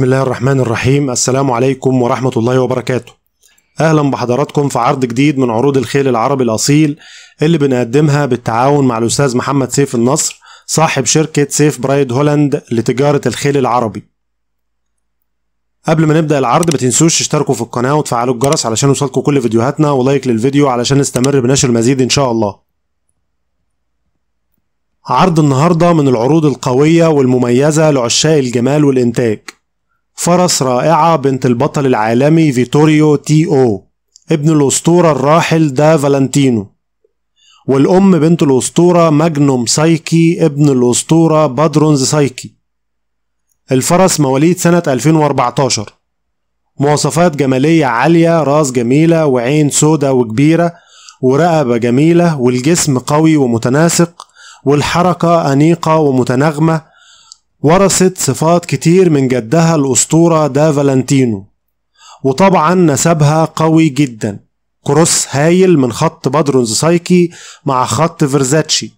بسم الله الرحمن الرحيم السلام عليكم ورحمة الله وبركاته أهلا بحضراتكم في عرض جديد من عروض الخيل العربي الأصيل اللي بنقدمها بالتعاون مع الأستاذ محمد سيف النصر صاحب شركة سيف برايد هولند لتجارة الخيل العربي قبل ما نبدأ العرض ما تنسوش تشتركوا في القناة وتفعلوا الجرس علشان يوصلكوا كل فيديوهاتنا ولايك للفيديو علشان نستمر بنشر المزيد إن شاء الله عرض النهاردة من العروض القوية والمميزة لعشاق الجمال والإنتاج فرس رائعة بنت البطل العالمي فيتوريو تي أو ابن الأسطورة الراحل دا فالنتينو والأم بنت الأسطورة ماجنوم سايكي ابن الأسطورة بادرونز سايكي الفرس مواليد سنة 2014 مواصفات جمالية عالية راس جميلة وعين سودة وكبيرة ورقبة جميلة والجسم قوي ومتناسق والحركة أنيقة ومتناغمة ورثت صفات كتير من جدها الأسطورة دا فالنتينو وطبعا نسبها قوي جدا كروس هايل من خط بادرونز سايكي مع خط فيرزاتشي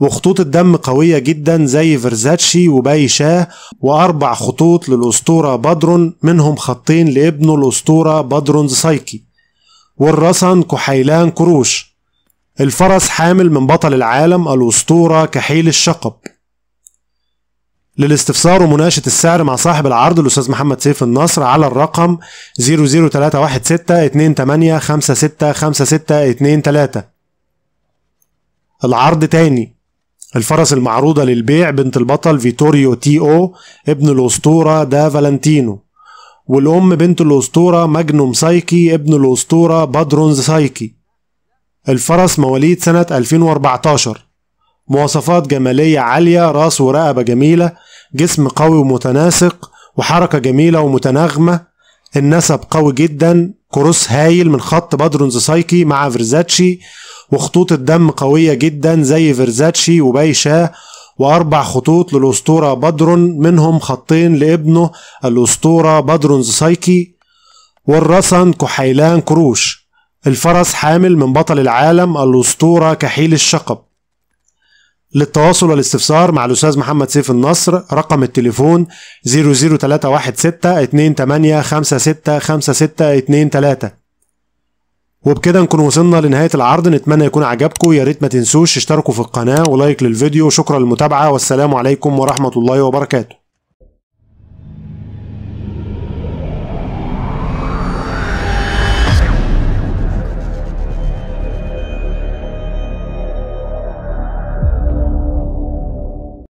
وخطوط الدم قوية جدا زي فيرزاتشي وباي شاه وأربع خطوط للأسطورة بادرون منهم خطين لابنه الأسطورة بادرونز سايكي والرسن كحيلان كروش الفرس حامل من بطل العالم الأسطورة كحيل الشقب للاستفسار ومناقشة السعر مع صاحب العرض الأستاذ محمد سيف النصر على الرقم 0031628565623 العرض تاني الفرس المعروضة للبيع بنت البطل فيتوريو تي أو ابن الأسطورة دا فالنتينو والأم بنت الأسطورة ماجنوم سايكي ابن الأسطورة بادرونز سايكي الفرس مواليد سنة 2014 مواصفات جمالية عالية راس ورقبة جميلة جسم قوي ومتناسق وحركة جميلة ومتناغمة النسب قوي جدا كروس هايل من خط بادرونز سايكي مع فيرزاتشي وخطوط الدم قوية جدا زي فيرزاتشي وبايشا وأربع خطوط للأسطورة بادرون منهم خطين لابنه الأسطورة بادرونز سايكي والرسن كحيلان كروش الفرس حامل من بطل العالم الأسطورة كحيل الشقب للتواصل والاستفسار مع الأستاذ محمد سيف النصر رقم التليفون 00316 وبكده نكون وصلنا لنهاية العرض نتمنى يكون عجبكم يا ريت ما تنسوش اشتركوا في القناة ولايك للفيديو شكرا للمتابعة والسلام عليكم ورحمة الله وبركاته